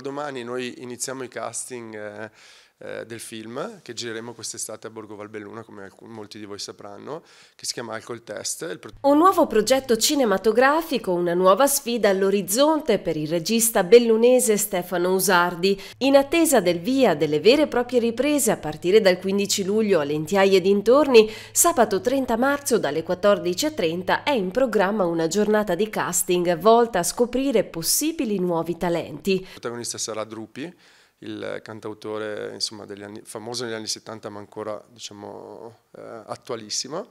domani noi iniziamo i casting eh, eh, del film che gireremo quest'estate a Borgo Valbelluna, come molti di voi sapranno, che si chiama Alcol Test. Un nuovo progetto cinematografico, una nuova sfida all'orizzonte per il regista bellunese Stefano Usardi, in attesa del via delle vere e proprie riprese a partire dal 15 luglio a Lentiaie e dintorni, sabato 30 marzo dalle 14.30 è in programma una giornata di casting volta a scoprire possibili nuovi talenti. Il protagonista sarà Drupi, il cantautore insomma, anni, famoso negli anni 70 ma ancora diciamo, eh, attualissima.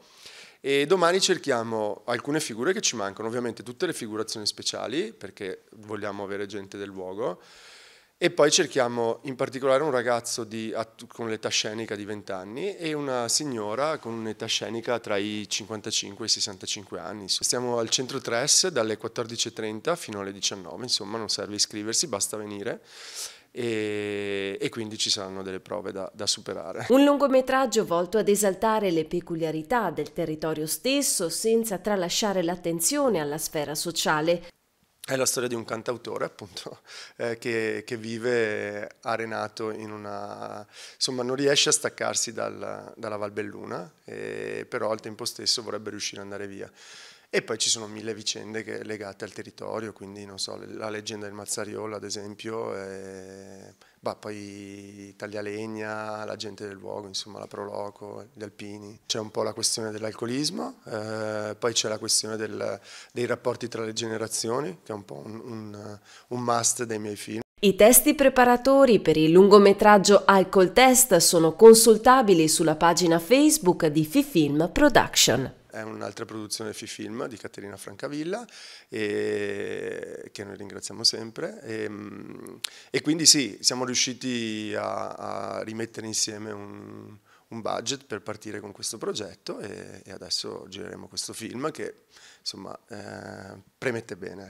E domani cerchiamo alcune figure che ci mancano, ovviamente tutte le figurazioni speciali perché vogliamo avere gente del luogo. E poi cerchiamo in particolare un ragazzo di, con l'età scenica di 20 anni e una signora con un'età scenica tra i 55 e i 65 anni. Stiamo al centro Tress dalle 14.30 fino alle 19, insomma non serve iscriversi, basta venire e, e, quindi ci saranno delle prove da, da, superare. Un lungometraggio volto ad esaltare le peculiarità del territorio stesso senza tralasciare l'attenzione alla sfera sociale. È la storia di un cantautore appunto eh, che, che, vive arenato in una... insomma non riesce a staccarsi dal, dalla Valbelluna, eh, però al tempo stesso vorrebbe riuscire ad andare via. E poi ci sono mille vicende che, legate al territorio, quindi non so, la leggenda del Mazzariolo ad esempio, e, bah, poi Taglialegna, la gente del luogo, insomma la Proloco, gli alpini. C'è un po' la questione dell'alcolismo, eh, poi c'è la questione del, dei rapporti tra le generazioni, che è un po' un, un, un must dei miei film. I testi preparatori per il lungometraggio Alcol Test sono consultabili sulla pagina Facebook di Fifilm Production. È un'altra produzione Fifilm di Caterina Francavilla, e, che noi ringraziamo sempre. E, ehm, e, quindi sì, siamo riusciti a, a rimettere insieme un, un budget per partire con questo progetto e, e adesso gireremo questo film che insomma eh, premette bene. Ecco.